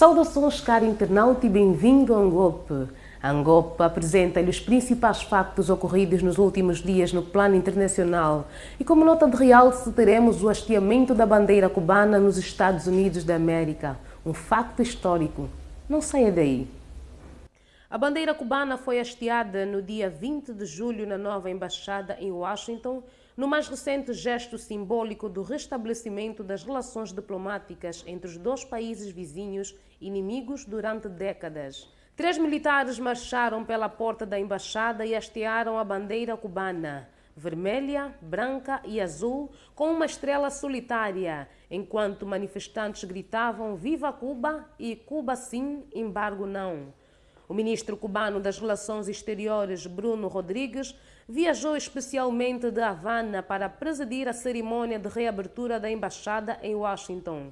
Saudações, caro internauta, e bem-vindo a Angope. A Angope apresenta-lhe os principais factos ocorridos nos últimos dias no plano internacional e, como nota de realce, teremos o hasteamento da bandeira cubana nos Estados Unidos da América. Um facto histórico. Não saia daí. A bandeira cubana foi hasteada no dia 20 de julho na nova embaixada em Washington no mais recente gesto simbólico do restabelecimento das relações diplomáticas entre os dois países vizinhos, inimigos durante décadas. Três militares marcharam pela porta da embaixada e hastearam a bandeira cubana, vermelha, branca e azul, com uma estrela solitária, enquanto manifestantes gritavam Viva Cuba e Cuba sim, embargo não. O ministro cubano das Relações Exteriores, Bruno Rodrigues, viajou especialmente de Havana para presidir a cerimônia de reabertura da embaixada em Washington.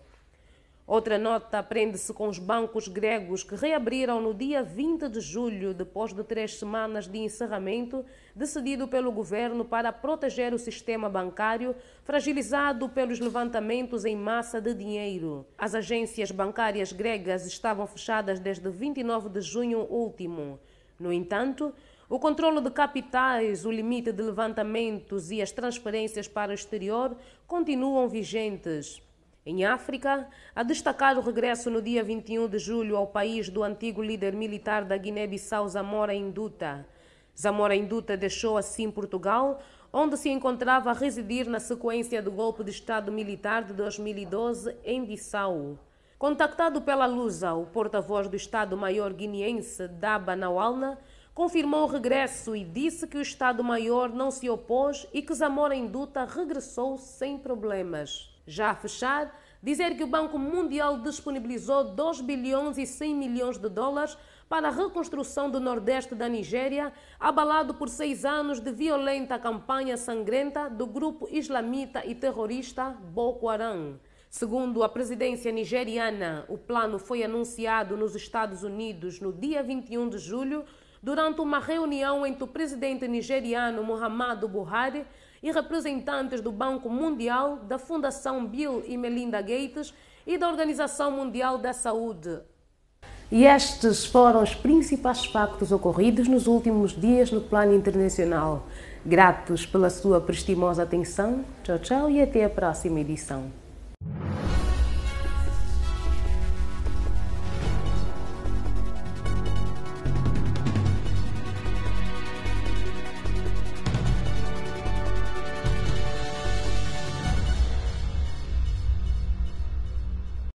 Outra nota prende-se com os bancos gregos que reabriram no dia 20 de julho, depois de três semanas de encerramento, decidido pelo governo para proteger o sistema bancário, fragilizado pelos levantamentos em massa de dinheiro. As agências bancárias gregas estavam fechadas desde 29 de junho último. No entanto, o controle de capitais, o limite de levantamentos e as transferências para o exterior continuam vigentes. Em África, a destacar o regresso no dia 21 de julho ao país do antigo líder militar da Guiné-Bissau, Zamora Induta. Zamora Induta deixou assim Portugal, onde se encontrava a residir na sequência do golpe de Estado militar de 2012 em Bissau. Contactado pela Lusa, o porta-voz do Estado-Maior guineense, Daba Nawalna, confirmou o regresso e disse que o Estado-Maior não se opôs e que Zamora Induta regressou sem problemas. Já a fechar, dizer que o Banco Mundial disponibilizou 2 bilhões e 100 milhões de dólares para a reconstrução do Nordeste da Nigéria, abalado por seis anos de violenta campanha sangrenta do grupo islamita e terrorista Boko Haram. Segundo a presidência nigeriana, o plano foi anunciado nos Estados Unidos no dia 21 de julho durante uma reunião entre o presidente nigeriano Muhammadu Buhari e representantes do Banco Mundial, da Fundação Bill e Melinda Gates e da Organização Mundial da Saúde. E estes foram os principais factos ocorridos nos últimos dias no plano internacional. Gratos pela sua prestimosa atenção. Tchau, tchau e até a próxima edição.